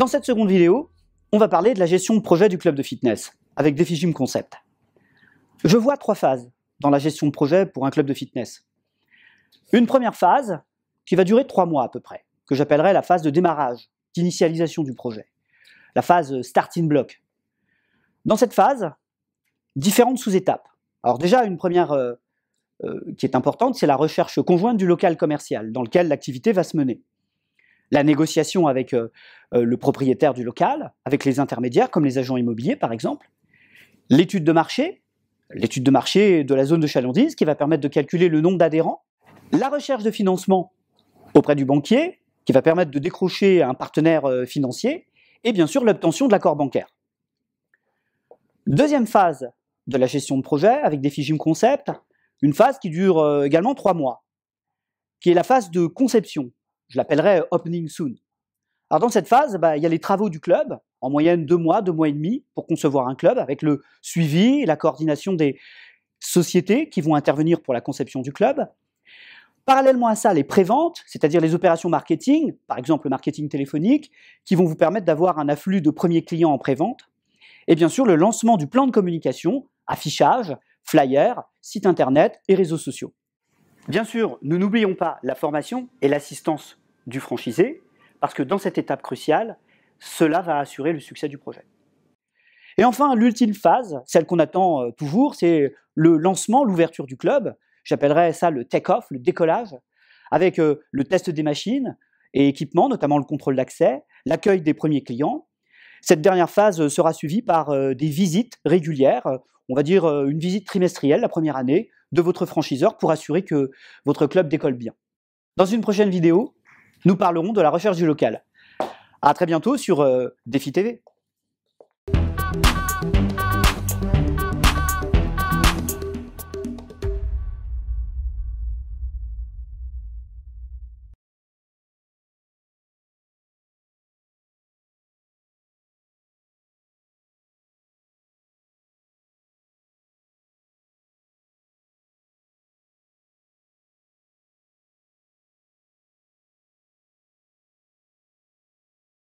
Dans cette seconde vidéo, on va parler de la gestion de projet du club de fitness avec DefiGym Concept. Je vois trois phases dans la gestion de projet pour un club de fitness. Une première phase qui va durer trois mois à peu près, que j'appellerai la phase de démarrage, d'initialisation du projet, la phase starting block. Dans cette phase, différentes sous-étapes. Alors déjà, une première euh, euh, qui est importante, c'est la recherche conjointe du local commercial dans lequel l'activité va se mener la négociation avec euh, euh, le propriétaire du local, avec les intermédiaires, comme les agents immobiliers par exemple, l'étude de marché, l'étude de marché de la zone de chalandise qui va permettre de calculer le nombre d'adhérents, la recherche de financement auprès du banquier qui va permettre de décrocher un partenaire euh, financier et bien sûr l'obtention de l'accord bancaire. Deuxième phase de la gestion de projet avec des fichiers concept, une phase qui dure également trois mois, qui est la phase de conception, je l'appellerais euh, opening soon. Alors dans cette phase, bah, il y a les travaux du club, en moyenne deux mois, deux mois et demi pour concevoir un club, avec le suivi et la coordination des sociétés qui vont intervenir pour la conception du club. Parallèlement à ça, les préventes, c'est-à-dire les opérations marketing, par exemple le marketing téléphonique, qui vont vous permettre d'avoir un afflux de premiers clients en prévente. Et bien sûr, le lancement du plan de communication, affichage, flyer, site internet et réseaux sociaux. Bien sûr, nous n'oublions pas la formation et l'assistance du franchisé, parce que dans cette étape cruciale, cela va assurer le succès du projet. Et enfin, l'ultime phase, celle qu'on attend euh, toujours, c'est le lancement, l'ouverture du club. J'appellerais ça le take-off, le décollage, avec euh, le test des machines et équipements, notamment le contrôle d'accès, l'accueil des premiers clients. Cette dernière phase euh, sera suivie par des visites régulières, on va dire une visite trimestrielle la première année de votre franchiseur pour assurer que votre club décolle bien. Dans une prochaine vidéo, nous parlerons de la recherche du local. À très bientôt sur euh, Défi TV.